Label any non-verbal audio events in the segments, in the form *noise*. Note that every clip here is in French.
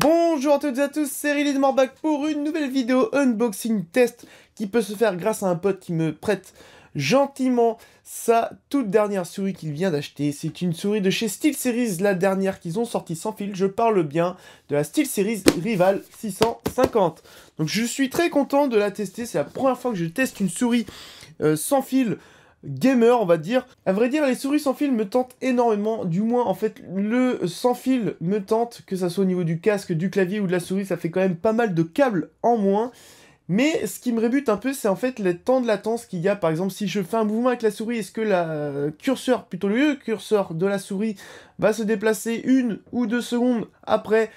Bonjour à toutes et à tous, c'est Riley de Morbac pour une nouvelle vidéo unboxing test qui peut se faire grâce à un pote qui me prête gentiment sa toute dernière souris qu'il vient d'acheter. C'est une souris de chez Series, la dernière qu'ils ont sortie sans fil. Je parle bien de la Series Rival 650. Donc je suis très content de la tester, c'est la première fois que je teste une souris euh, sans fil gamer, on va dire. À vrai dire, les souris sans fil me tentent énormément, du moins en fait le sans fil me tente, que ça soit au niveau du casque, du clavier ou de la souris, ça fait quand même pas mal de câbles en moins. Mais ce qui me rébute un peu, c'est en fait les temps de latence qu'il y a. Par exemple, si je fais un mouvement avec la souris, est-ce que la curseur, plutôt le curseur de la souris, va se déplacer une ou deux secondes après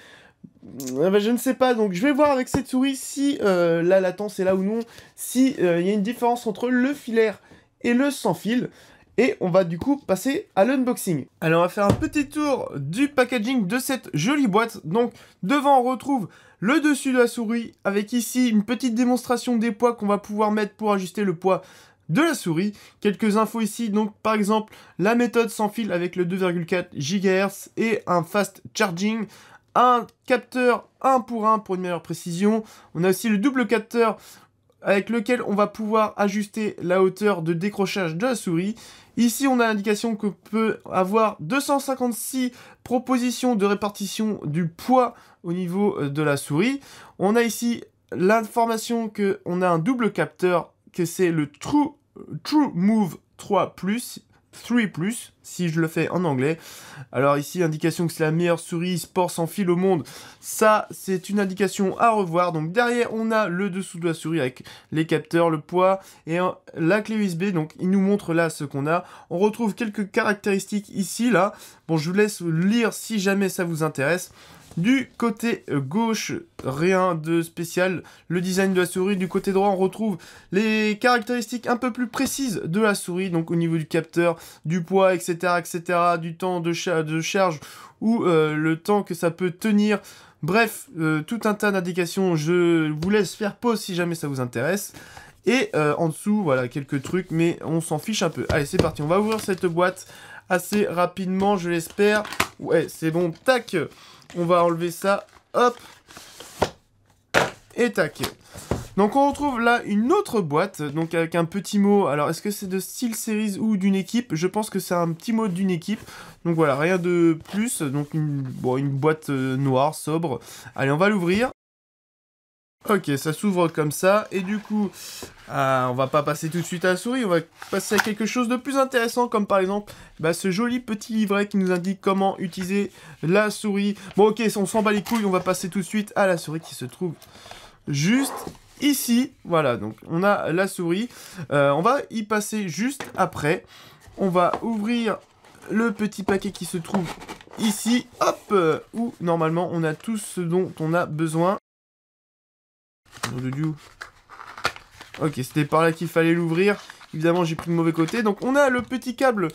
euh, bah, je ne sais pas, donc je vais voir avec cette souris si euh, la latence est là ou non, si euh, il y a une différence entre le filaire et le sans fil. Et on va du coup passer à l'unboxing. Alors on va faire un petit tour du packaging de cette jolie boîte. Donc devant on retrouve le dessus de la souris avec ici une petite démonstration des poids qu'on va pouvoir mettre pour ajuster le poids de la souris. Quelques infos ici, donc par exemple la méthode sans fil avec le 2,4 GHz et un fast charging, un capteur 1 pour 1 pour une meilleure précision. On a aussi le double capteur avec lequel on va pouvoir ajuster la hauteur de décrochage de la souris. Ici, on a l'indication qu'on peut avoir 256 propositions de répartition du poids au niveau euh, de la souris. On a ici l'information qu'on a un double capteur, que c'est le True, True Move 3+, 3 Plus, si je le fais en anglais. Alors ici, indication que c'est la meilleure souris sport sans fil au monde. Ça, c'est une indication à revoir. Donc derrière, on a le dessous de la souris avec les capteurs, le poids et la clé USB. Donc il nous montre là ce qu'on a. On retrouve quelques caractéristiques ici, là. Bon, je vous laisse lire si jamais ça vous intéresse. Du côté euh, gauche, rien de spécial. Le design de la souris. Du côté droit, on retrouve les caractéristiques un peu plus précises de la souris. Donc au niveau du capteur, du poids, etc. etc. du temps de, charge ou euh, le temps que ça peut tenir. Bref, euh, tout un tas d'indications. Je vous laisse faire pause si jamais ça vous intéresse. Et en dessous, voilà, quelques trucs, mais on s'en fiche un peu. Allez, c'est parti, on va ouvrir cette boîte assez rapidement, je l'espère. Ouais, c'est bon, tac on va enlever ça. Hop. Et tac. Donc on retrouve là une autre boîte, donc avec un petit mot. Alors est-ce que c'est de style série ou d'une équipe Je pense que c'est un petit mot d'une équipe. Donc voilà, rien de plus. Donc une, boîte euh, noire, sobre. Allez, on va l'ouvrir. Ok, ça s'ouvre comme ça. Et du coup, ah, on va pas passer tout de suite à la souris, on va passer à quelque chose de plus intéressant, comme par exemple bah, ce joli petit livret qui nous indique comment utiliser la souris. Bon ok, on s'en bat les couilles, on va passer tout de suite à la souris qui se trouve juste ici. Voilà, donc on a la souris. Euh, on va y passer juste après. On va ouvrir le petit paquet qui se trouve ici, hop, euh, où normalement on a tout ce dont on a besoin. Ok, c'était par là qu'il fallait l'ouvrir. Évidemment, j'ai pris le mauvais côté. Donc, on a le petit câble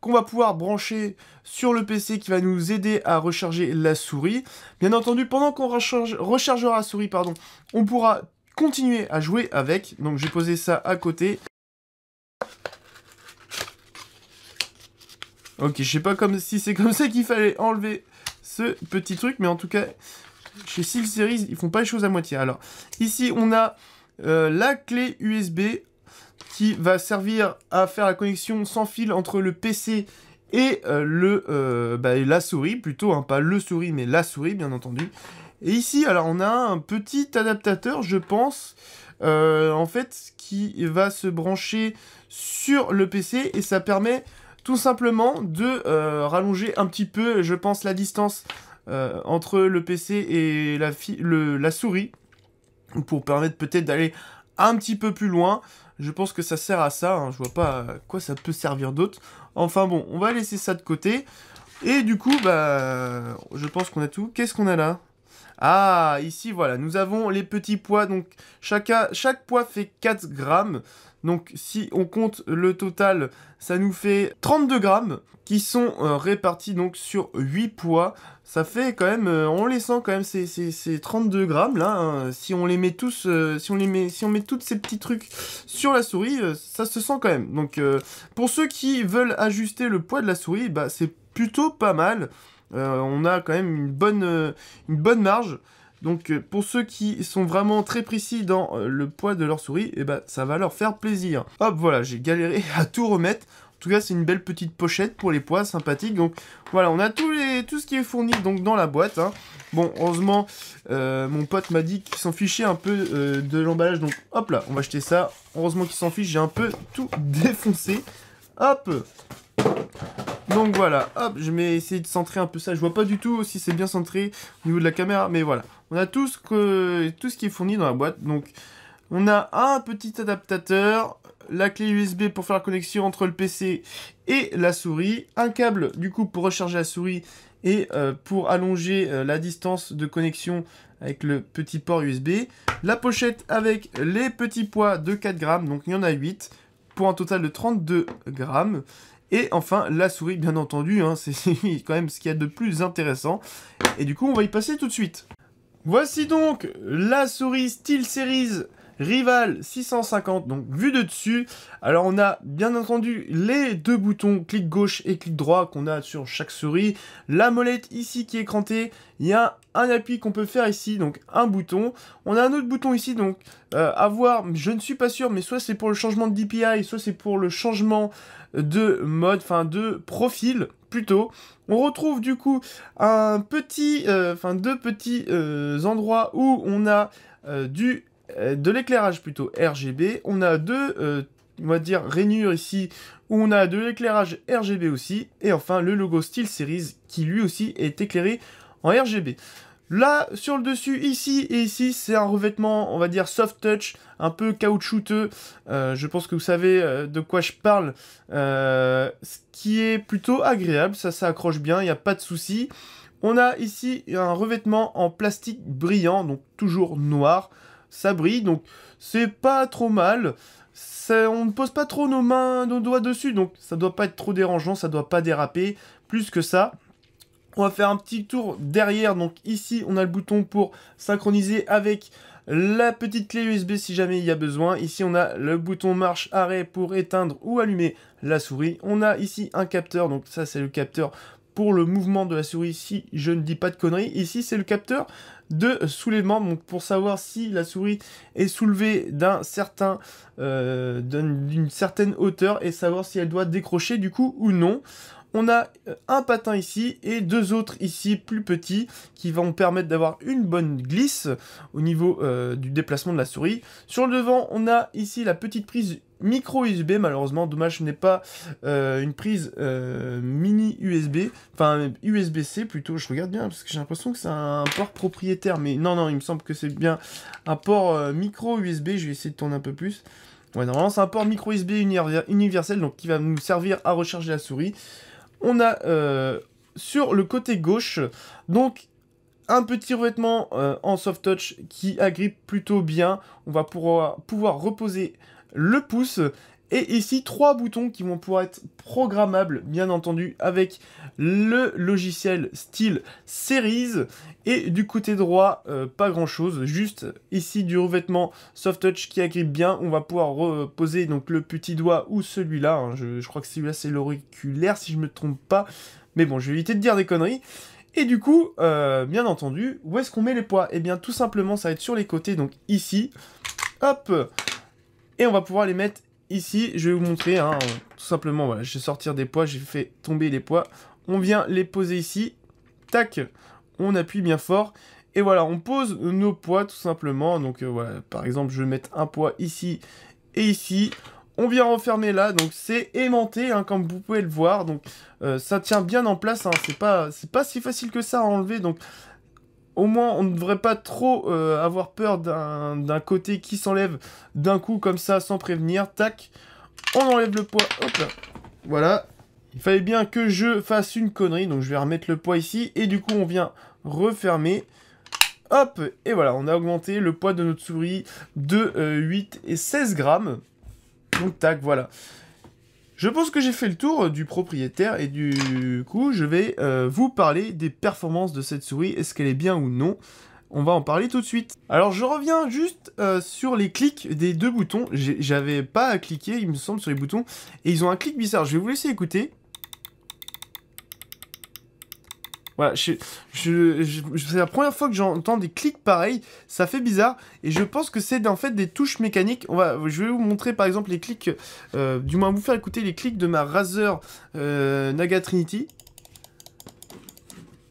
qu'on va pouvoir brancher sur le PC qui va nous aider à recharger la souris. Bien entendu, pendant qu'on rechargera la souris, pardon, on pourra continuer à jouer avec. Donc, j'ai posé ça à côté. Ok, je sais pas comme si c'est comme ça qu'il fallait enlever ce petit truc, mais en tout cas, chez SteelSeries, ils font pas les choses à moitié. Alors, ici, on a euh, la clé USB qui va servir à faire la connexion sans fil entre le PC et euh, le euh, bah, la souris plutôt, hein, pas le souris mais la souris bien entendu. Et ici alors on a un petit adaptateur je pense en fait qui va se brancher sur le PC et ça permet tout simplement de rallonger un petit peu je pense la distance entre le PC et la, la souris pour permettre peut-être d'aller un petit peu plus loin. Je pense que ça sert à ça, hein. je vois pas à quoi ça peut servir d'autre. Enfin bon, on va laisser ça de côté. Et du coup, bah, je pense qu'on a tout. Qu'est-ce qu'on a là ah, ici, voilà, nous avons les petits poids. Donc, chaque, chaque poids fait 4 grammes. Donc si on compte le total, ça nous fait 32 grammes qui sont euh, répartis donc sur 8 poids. Ça fait quand même, euh, on les sent quand même ces, 32 grammes là. Hein. Si on les met tous, euh, si on les met, si on met ces petits trucs sur la souris, ça se sent quand même. Donc pour ceux qui veulent ajuster le poids de la souris, bah c'est plutôt pas mal. Euh, on a quand même une bonne, euh, une bonne marge. Donc euh, pour ceux qui sont vraiment très précis dans le poids de leur souris, et eh ben, ça va leur faire plaisir. Hop, voilà, j'ai galéré *laughs* à tout remettre. En tout cas, c'est une belle petite pochette pour les poids, sympathiques Donc voilà, on a tout, les, tout ce qui est fourni donc, dans la boîte. Hein. Bon, heureusement, mon pote m'a dit qu'il s'en fichait un peu de l'emballage. Donc hop là, on va acheter ça. Heureusement qu'il s'en fiche, j'ai un peu tout *laughs* défoncé. Hop donc voilà, hop, je vais essayer de centrer un peu ça. Je vois pas du tout si c'est bien centré au niveau de la caméra, mais voilà. On a tout ce, que, tout ce qui est fourni dans la boîte. Donc on a un petit adaptateur, la clé USB pour faire la connexion entre le PC et la souris, un câble du coup pour recharger la souris et euh, pour allonger euh, la distance de connexion avec le petit port USB, la pochette avec les petits poids de 4 grammes, donc il y en a 8, pour un total de 32 grammes, et enfin, la souris, bien entendu, hein, c'est *laughs* quand même ce qu'il y a de plus intéressant. Et du coup, on va y passer tout de suite. Voici donc la souris SteelSeries Series Rival 650, donc vu de dessus. Alors on a bien entendu les deux boutons, clic gauche et clic droit qu'on a sur chaque souris. La molette ici qui est crantée, il y a un appui qu'on peut faire ici, donc un bouton. On a un autre bouton ici, donc avoir. Euh, à voir, je ne suis pas sûr, mais soit c'est pour le changement de DPI, soit c'est pour le changement de mode, enfin de profil plutôt. On retrouve du coup un petit, euh, enfin deux petits euh, endroits où on a du euh, de l'éclairage plutôt RGB. On a deux, euh, on va dire, rainures ici où on a de l'éclairage RGB aussi. Et enfin, le logo Series qui lui aussi est éclairé en RGB. Là, sur le dessus, ici et ici, c'est un revêtement, on va dire, soft touch, un peu caoutchouteux. Euh, je pense que vous savez de quoi je parle. ce qui est plutôt agréable, ça s'accroche bien, il n'y a pas de souci. On a ici un revêtement en plastique brillant, donc toujours noir ça brille, donc c'est pas trop mal. Ça, on ne pose pas trop nos mains, nos doigts dessus, donc ça doit pas être trop dérangeant, ça doit pas déraper plus que ça. On va faire un petit tour derrière, donc ici on a le bouton pour synchroniser avec la petite clé USB si jamais il y a besoin. Ici on a le bouton marche arrêt pour éteindre ou allumer la souris. On a ici un capteur, donc ça c'est le capteur pour le mouvement de la souris si je ne dis pas de conneries. Ici, c'est le capteur de soulèvement donc pour savoir si la souris est soulevée d'un certain euh, d'une certaine hauteur et savoir si elle doit décrocher du coup ou non. On a euh, un patin ici et deux autres ici plus petits qui vont permettre d'avoir une bonne glisse au niveau euh, du déplacement de la souris. Sur le devant, on a ici la petite prise micro USB malheureusement dommage ce n'est pas euh, une prise mini USB enfin USB-C plutôt je regarde bien parce que j'ai l'impression que c'est un port propriétaire mais non non il me semble que c'est bien un port micro USB je vais essayer de tourner un peu plus ouais normalement c'est un port micro USB universel donc qui va nous servir à recharger la souris on a euh, sur le côté gauche, donc un petit revêtement euh, en soft touch qui agrippe plutôt bien. On va pouvoir, pouvoir reposer le pouce et ici, trois boutons qui vont pouvoir être programmables, bien entendu, avec le logiciel style Series. Et du côté droit, euh, pas grand-chose, juste ici du revêtement soft touch qui agrippe bien. On va pouvoir reposer donc le petit doigt ou celui-là. Hein. Je, crois que celui-là, c'est l'auriculaire, si je ne me trompe pas. Mais bon, je vais éviter de dire des conneries. Et du coup, euh, bien entendu, où est-ce qu'on met les poids Eh bien, tout simplement, ça va être sur les côtés, donc ici. Hop Et on va pouvoir les mettre ici, je vais vous montrer, hein, tout simplement, voilà, je vais sortir des poids, j'ai fait tomber les poids. On vient les poser ici, tac, on appuie bien fort. Et voilà, on pose nos poids tout simplement. Donc euh, voilà, par exemple, je vais mettre un poids ici et ici. On vient refermer là, donc c'est aimanté, hein, comme vous pouvez le voir. Donc euh, ça tient bien en place, hein, c'est pas, pas si facile que ça à enlever. Donc au moins on ne devrait pas trop euh, avoir peur d'un côté qui s'enlève d'un coup comme ça sans prévenir. Tac, on enlève le poids. Hop Voilà. Il fallait bien que je fasse une connerie, donc je vais remettre le poids ici. Et du coup, on vient refermer. Hop Et voilà, on a augmenté le poids de notre souris de 8 euh, et 16 grammes. Donc tac, voilà. Je pense que j'ai fait le tour euh, du propriétaire et du coup, je vais euh, vous parler des performances de cette souris. Est-ce qu'elle est bien ou non on va en parler tout de suite. Alors je reviens juste euh, sur les clics des deux boutons. J'avais pas à cliquer, il me semble, sur les boutons. Et ils ont un clic bizarre. Je vais vous laisser écouter. c'est la première fois que j'entends des clics pareils, ça fait bizarre, et je pense que c'est en fait des touches mécaniques. On va, je vais vous montrer par exemple les clics, euh, du moins vous faire écouter les clics de ma Razer euh, Naga Trinity.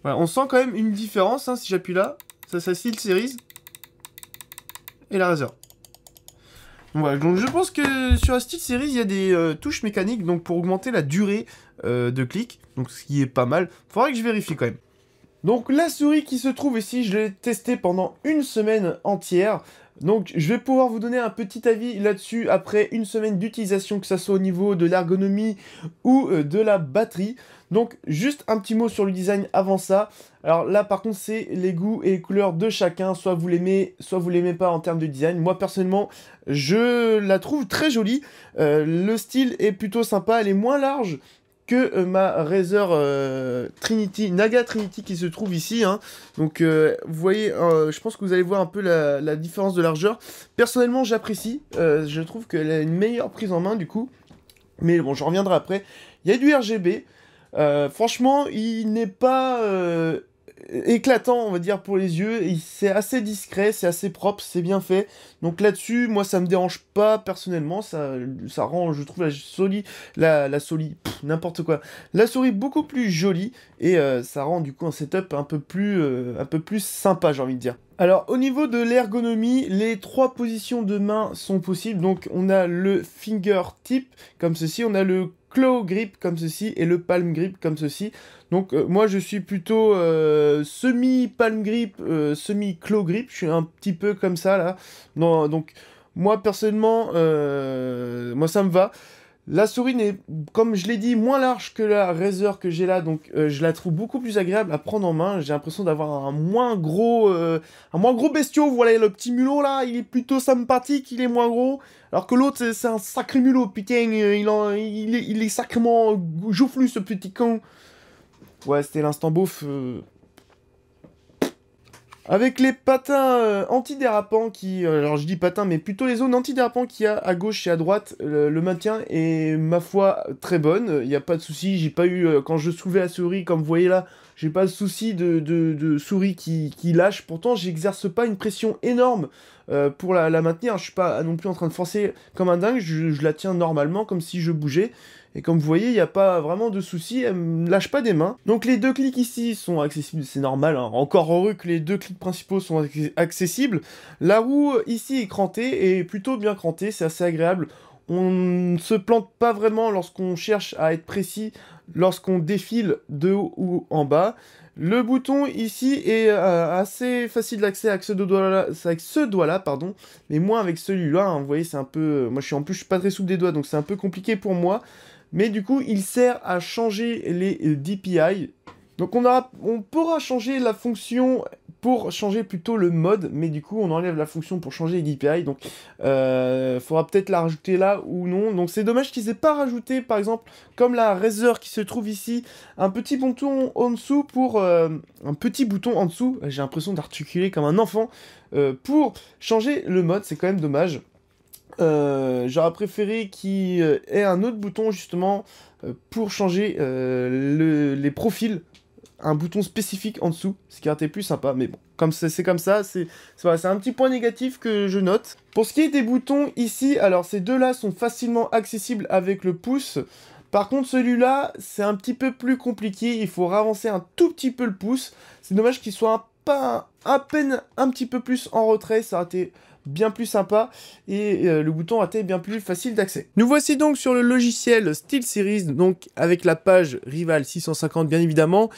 on sent quand même une différence, hein, si j'appuie là, ça, c'est style Series, et la Razer. Voilà, donc je pense que sur la style Series, il y a des euh, touches mécaniques donc pour augmenter la durée de clics donc ce qui est pas mal. Faudrait que je vérifie quand même. Donc la souris qui se trouve ici, je l'ai testée pendant une semaine entière. Donc je vais pouvoir vous donner un petit avis là-dessus après une semaine d'utilisation, que ce soit au niveau de l'ergonomie ou euh, de la batterie. Donc juste un petit mot sur le design avant ça. Alors là par contre c'est les goûts et les couleurs de chacun, soit vous l'aimez, soit vous l'aimez pas en termes de design. Moi personnellement je la trouve très jolie, euh, le style est plutôt sympa, elle est moins large que euh, ma Razer euh, Trinity, Naga Trinity qui se trouve ici. Hein. Donc euh, vous voyez, je pense que vous allez voir un peu la, la différence de largeur. Personnellement j'apprécie, je trouve qu'elle a une meilleure prise en main du coup. Mais bon, je reviendrai après. Il y a du RGB. franchement, il n'est pas éclatant, on va dire, pour les yeux. C'est assez discret, c'est assez propre, c'est bien fait. Donc là-dessus, moi, ça me dérange pas personnellement. Ça, ça rend, je trouve, la soli, la, la soli, n'importe quoi. La souris beaucoup plus jolie et euh, ça rend du coup un setup un peu plus, euh, un peu plus sympa, j'ai envie de dire. Alors au niveau de l'ergonomie, les trois positions de main sont possibles. Donc on a le finger tip comme ceci, on a le claw grip comme ceci et le palm grip comme ceci. Donc euh, moi je suis plutôt euh, semi palm grip, euh, semi claw grip. Je suis un petit peu comme ça là. Non, donc moi personnellement, moi ça me va. La souris n'est, comme je l'ai dit, moins large que la Razer que j'ai là, donc euh, je la trouve beaucoup plus agréable à prendre en main. J'ai l'impression d'avoir un moins gros, euh, un moins gros bestiau. Voilà le petit mulot là, il est plutôt sympathique, il est moins gros. Alors que l'autre, c'est un sacré mulot, putain, euh, il, en, il, est, sacrément joufflu ce petit con. Ouais, c'était l'instant bouffe... Avec les patins euh, antidérapants qui... Euh, alors je dis patins, mais plutôt les zones antidérapants qu'il y a à gauche et à droite, le, maintien est, ma foi, très bonne. Il n'y a pas de souci, j'ai pas eu... Euh, quand je soulevais la souris, comme vous voyez là, j'ai pas de souci de, de, de souris qui, qui, lâche. Pourtant, j'exerce pas une pression énorme pour la, maintenir. Je suis pas non plus en train de forcer comme un dingue, je la tiens normalement, comme si je bougeais. Et comme vous voyez, il n'y a pas vraiment de souci, elle ne lâche pas des mains. Donc les deux clics ici sont accessibles, c'est normal, hein. encore heureux que les deux clics principaux sont accessibles. La roue ici est crantée et plutôt bien crantée, c'est assez agréable. On ne se plante pas vraiment lorsqu'on cherche à être précis, lorsqu'on défile de haut ou en bas. Le bouton ici est euh, assez facile d'accès avec ce doigt-là, pardon, mais moins avec celui-là. Hein. vous voyez, c'est un peu, moi je suis en plus, je suis pas très souple des doigts, donc c'est un peu compliqué pour moi mais du coup, il sert à changer les euh, DPI. Donc on, on pourra changer la fonction pour changer plutôt le mode, mais du coup on enlève la fonction pour changer les DPI, donc il euh, faudra peut-être la rajouter là ou non. Donc c'est dommage qu'ils aient pas rajouté, par exemple, comme la Razer qui se trouve ici, un petit bouton en dessous pour... Euh, un petit bouton en dessous, j'ai l'impression d'articuler comme un enfant, pour changer le mode, c'est quand même dommage. Euh, j'aurais préféré qu'il euh, ait un autre bouton justement euh, pour changer les profils un bouton spécifique en dessous, ce qui aurait été plus sympa, mais bon, comme c'est comme ça, c'est un petit point négatif que je note. Pour ce qui est des boutons, ici, alors ces deux-là sont facilement accessibles avec le pouce, par contre celui-là, c'est un petit peu plus compliqué, il faut ravancer un tout petit peu le pouce, c'est dommage qu'il soit un, pas à peine un petit peu plus en retrait, ça aurait été bien plus sympa et euh, le bouton AT été bien plus facile d'accès. Nous voici donc sur le logiciel SteelSeries, donc avec la page Rival 650 bien évidemment.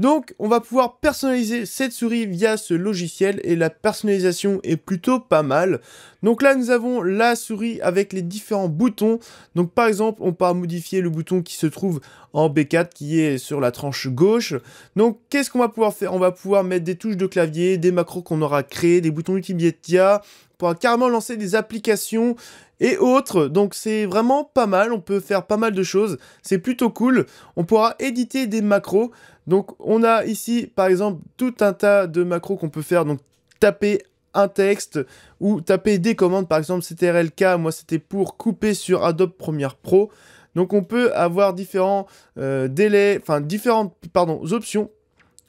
Donc, on va pouvoir personnaliser cette souris via ce logiciel et la personnalisation est plutôt pas mal. Donc là, nous avons la souris avec les différents boutons. Donc par exemple, on peut modifier le bouton qui se trouve en B4 qui est sur la tranche gauche. Donc qu'est-ce qu'on va pouvoir faire On va pouvoir mettre des touches de clavier, des macros qu'on aura créés, des boutons On pourra carrément lancer des applications et autres. Donc c'est vraiment pas mal, on peut faire pas mal de choses, c'est plutôt cool. On pourra éditer des macros. Donc on a ici par exemple tout un tas de macros qu'on peut faire, donc taper un texte ou taper des commandes, par exemple c'était moi c'était pour couper sur Adobe Premiere Pro. Donc on peut avoir différents euh, délais, enfin différentes pardon, options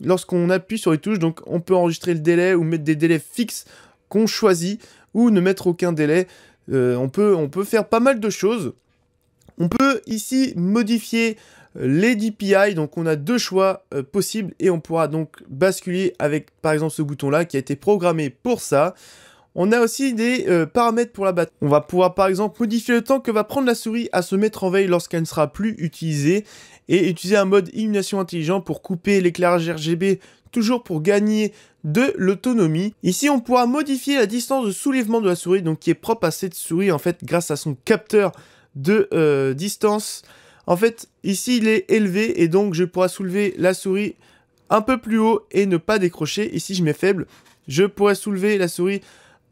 lorsqu'on appuie sur les touches. Donc on peut enregistrer le délai ou mettre des délais fixes qu'on choisit ou ne mettre aucun délai. Euh, on, peut, on peut faire pas mal de choses. On peut ici modifier les DPI. Donc on a deux choix euh, possibles et on pourra donc basculer avec par exemple ce bouton là qui a été programmé pour ça. On a aussi des euh, paramètres pour la batterie. On va pouvoir par exemple modifier le temps que va prendre la souris à se mettre en veille lorsqu'elle ne sera plus utilisée et utiliser un mode illumination intelligent pour couper l'éclairage RGB toujours pour gagner de l'autonomie. Ici, on pourra modifier la distance de soulèvement de la souris, donc qui est propre à cette souris en fait grâce à son capteur de euh, distance en fait, ici, il est élevé et donc je pourrais soulever la souris un peu plus haut et ne pas décrocher. Ici, je mets faible. Je pourrais soulever la souris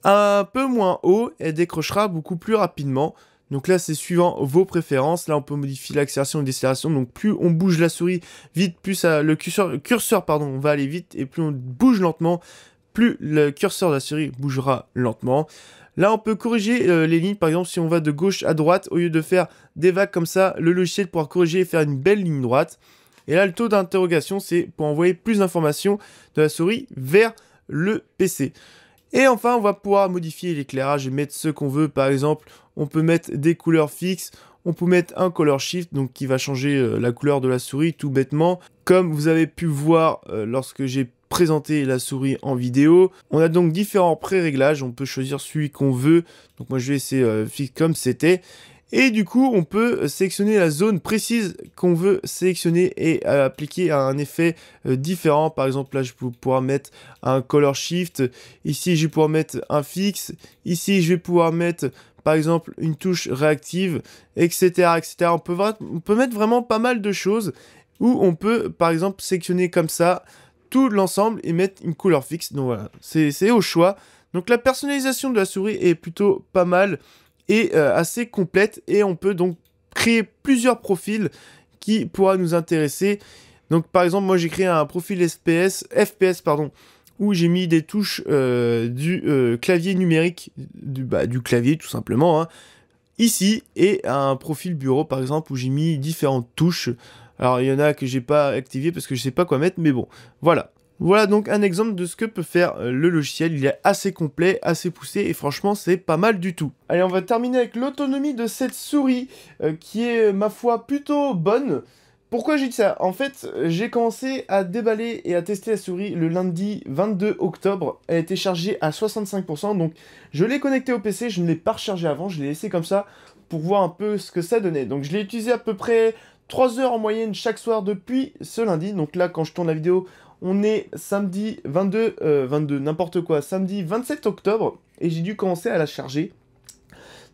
un peu moins haut et décrochera beaucoup plus rapidement. Donc là, c'est suivant vos préférences. Là, on peut modifier l'accélération et décélération. Donc plus on bouge la souris vite, plus ça, le curseur, curseur pardon, va aller vite et plus on bouge lentement, plus le curseur de la souris bougera lentement. Là, on peut corriger euh, les lignes, par exemple, si on va de gauche à droite, au lieu de faire des vagues comme ça, le logiciel pourra corriger et faire une belle ligne droite. Et là, le taux d'interrogation, c'est pour envoyer plus d'informations de la souris vers le PC. Et enfin, on va pouvoir modifier l'éclairage et mettre ce qu'on veut. Par exemple, on peut mettre des couleurs fixes, on peut mettre un color shift, donc qui va changer euh, la couleur de la souris tout bêtement. Comme vous avez pu voir euh, lorsque j'ai présenter la souris en vidéo. On a donc différents pré-réglages, on peut choisir celui qu'on veut. Donc moi je vais essayer euh, comme c'était. Et du coup, on peut sélectionner la zone précise qu'on veut sélectionner et appliquer un effet euh, différent. Par exemple, là, je vais pouvoir mettre un color shift. Ici, je vais pouvoir mettre un fixe. Ici, je vais pouvoir mettre, par exemple, une touche réactive, etc., etc. On peut, mettre vraiment pas mal de choses Ou on peut, par exemple, sélectionner comme ça tout l'ensemble et mettre une couleur fixe. Donc voilà, c'est au choix. Donc la personnalisation de la souris est plutôt pas mal et euh, assez complète et on peut donc créer plusieurs profils qui pourra nous intéresser. Donc par exemple, moi j'ai créé un profil SPS, FPS pardon, où j'ai mis des touches euh, du euh, clavier numérique, du, bah, du, clavier tout simplement, hein, ici, et un profil bureau par exemple où j'ai mis différentes touches alors il y en a que j'ai pas activé parce que je sais pas quoi mettre, mais bon, voilà. Voilà donc un exemple de ce que peut faire euh, le logiciel, il est assez complet, assez poussé et franchement c'est pas mal du tout. Allez on va terminer avec l'autonomie de cette souris euh, qui est ma foi plutôt bonne. Pourquoi j'ai dit ça En fait, j'ai commencé à déballer et à tester la souris le lundi 22 octobre. Elle était chargée à 65%, donc je l'ai connectée au PC, je ne l'ai pas rechargée avant, je l'ai laissée comme ça pour voir un peu ce que ça donnait. Donc je l'ai utilisée à peu près 3 heures en moyenne chaque soir depuis ce lundi. Donc là, quand je tourne la vidéo, on est samedi 22, 22, euh, n'importe quoi, samedi 27 octobre, et j'ai dû commencer à la charger.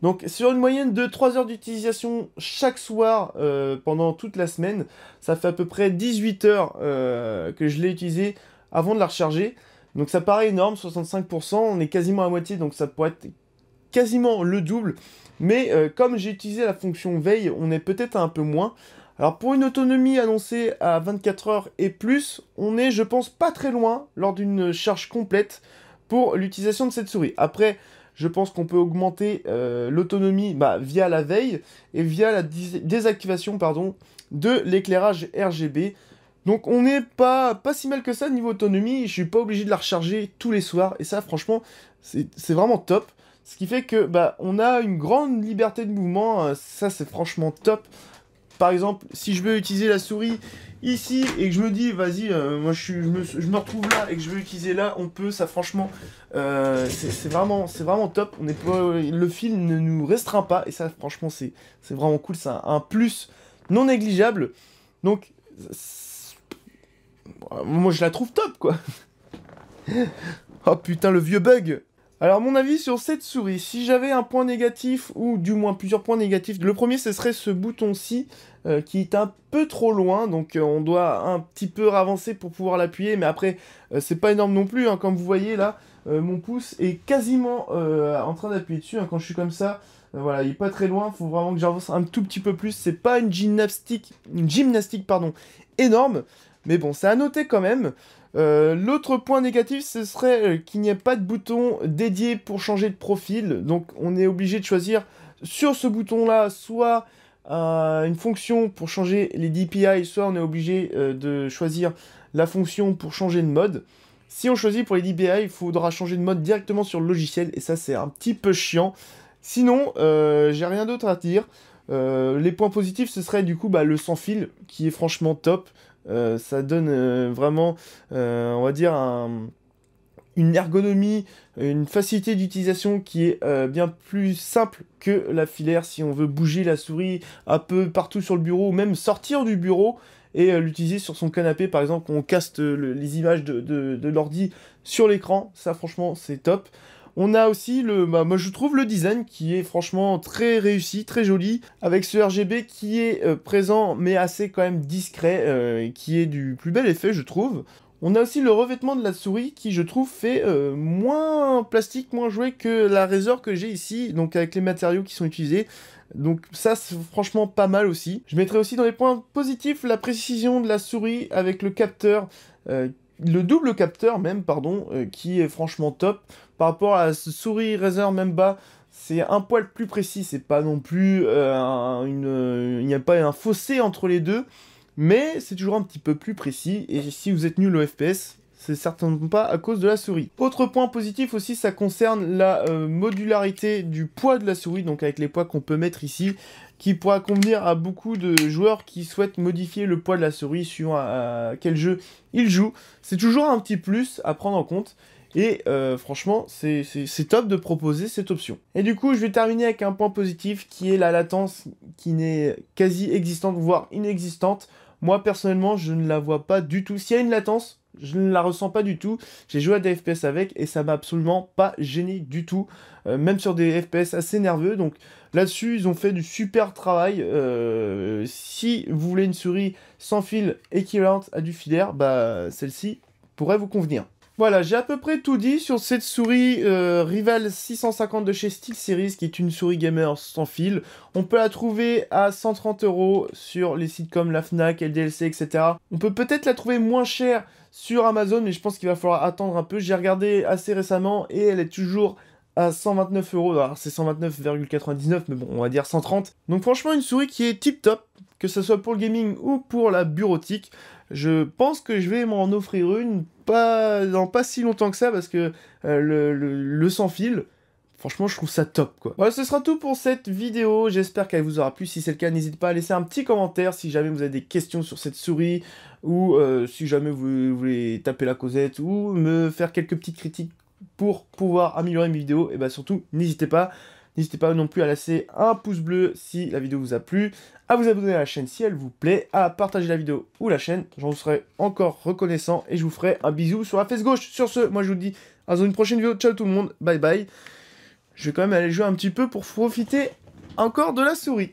Donc sur une moyenne de 3 heures d'utilisation chaque soir euh, pendant toute la semaine, ça fait à peu près 18 heures euh, que je l'ai utilisé avant de la recharger. Donc ça paraît énorme, 65%, on est quasiment à moitié, donc ça pourrait être quasiment le double. Mais comme j'ai utilisé la fonction veille, on est peut-être un peu moins. Alors pour une autonomie annoncée à 24 heures et plus, on est je pense pas très loin lors d'une charge complète pour l'utilisation de cette souris. Après, je pense qu'on peut augmenter euh, l'autonomie bah, via la veille et via la désactivation pardon, de l'éclairage RGB. Donc on n'est pas, pas si mal que ça niveau autonomie, je suis pas obligé de la recharger tous les soirs, et ça franchement c'est vraiment top. Ce qui fait que bah on a une grande liberté de mouvement, hein. ça c'est franchement top par exemple, si je veux utiliser la souris ici et que je me dis, vas-y, euh, moi je, je, me, retrouve là et que je veux utiliser là, on peut, ça franchement, euh, c'est vraiment, vraiment top. On est, le fil ne nous restreint pas et ça franchement c'est vraiment cool, c'est un, plus non négligeable. Donc, moi je la trouve top quoi. *laughs* oh putain, le vieux bug alors mon avis sur cette souris, si j'avais un point négatif, ou du moins plusieurs points négatifs, le premier ce serait ce bouton-ci euh, qui est un peu trop loin, donc euh, on doit un petit peu avancer pour pouvoir l'appuyer, mais après euh, c'est pas énorme non plus, hein. comme vous voyez là, mon pouce est quasiment en train d'appuyer dessus, hein. quand je suis comme ça, voilà, il est pas très loin, faut vraiment que j'avance un tout petit peu plus, c'est pas une gymnastique, gymnastique pardon, énorme, mais bon, c'est à noter quand même. Euh, l'autre point négatif, ce serait euh, qu'il n'y ait pas de bouton dédié pour changer de profil. Donc on est obligé de choisir sur ce bouton-là soit euh, une fonction pour changer les DPI, soit on est obligé de choisir la fonction pour changer de mode. Si on choisit pour les DPI, il faudra changer de mode directement sur le logiciel, et ça c'est un petit peu chiant. Sinon, j'ai rien d'autre à dire. les points positifs, ce serait du coup bah, le sans fil, qui est franchement top. Euh, ça donne euh, vraiment, euh, on va dire, une ergonomie, une facilité d'utilisation qui est bien plus simple que la filaire si on veut bouger la souris un peu partout sur le bureau ou même sortir du bureau et l'utiliser sur son canapé par exemple on caste les images de l'ordi sur l'écran ça franchement c'est top on a aussi le, bah, moi je trouve le design qui est franchement très réussi, très joli, avec ce RGB qui est euh, présent mais assez quand même discret, euh, qui est du plus bel effet je trouve. On a aussi le revêtement de la souris qui, je trouve, fait euh, moins plastique, moins joué que la Razer que j'ai ici, donc avec les matériaux qui sont utilisés. Donc ça, c'est franchement pas mal aussi. Je mettrai aussi dans les points positifs la précision de la souris avec le capteur le double capteur même, pardon, euh, qui est franchement top. Par rapport à ce souris Razer bas, c'est un poil plus précis, c'est pas non plus euh, une, euh, il n'y a pas un fossé entre les deux, mais c'est toujours un petit peu plus précis. Et si vous êtes nul au FPS, c'est certainement pas à cause de la souris. Autre point positif aussi, ça concerne la modularité du poids de la souris, donc avec les poids qu'on peut mettre ici qui pourra convenir à beaucoup de joueurs qui souhaitent modifier le poids de la souris suivant à, quel jeu ils jouent. C'est toujours un petit plus à prendre en compte. Et euh, franchement, c'est top de proposer cette option. Et du coup, je vais terminer avec un point positif qui est la latence qui n'est quasi existante, voire inexistante. Moi, personnellement, je ne la vois pas du tout. S'il y a une latence, je ne la ressens pas du tout. J'ai joué à des FPS avec et ça m'a absolument pas gêné du tout, euh, même sur des FPS assez nerveux. Donc là-dessus, ils ont fait du super travail. Euh, si vous voulez une souris sans fil équivalente à du filaire, bah celle-ci pourrait vous convenir. Voilà, j'ai à peu près tout dit sur cette souris euh, Rival 650 de chez SteelSeries, qui est une souris gamer sans fil. On peut la trouver à 130 euros sur les sites comme la Fnac, LDLC, etc. On peut peut-être la trouver moins chère sur Amazon, mais je pense qu'il va falloir attendre un peu. J'ai regardé assez récemment et elle est toujours à 129 euros. Alors c'est 129,99, mais bon, on va dire 130. Donc franchement, une souris qui est tip top, que ce soit pour le gaming ou pour la bureautique. Je pense que je vais m'en offrir une pas dans pas si longtemps que ça parce que euh, le, sans fil. Franchement, je trouve ça top, quoi. Voilà, ce sera tout pour cette vidéo. J'espère qu'elle vous aura plu. Si c'est le cas, n'hésitez pas à laisser un petit commentaire si jamais vous avez des questions sur cette souris ou euh, si jamais vous, vous voulez taper la causette ou me faire quelques petites critiques pour pouvoir améliorer mes vidéos, et bien surtout n'hésitez pas. N'hésitez pas non plus à laisser un pouce bleu si la vidéo vous a plu, à vous abonner à la chaîne si elle vous plaît, à partager la vidéo ou la chaîne, j'en serai encore reconnaissant et je vous ferai un bisou sur la fesse gauche. Sur ce, moi je vous dis à une prochaine vidéo, ciao tout le monde, bye bye. Je vais quand même aller jouer un petit peu pour profiter encore de la souris.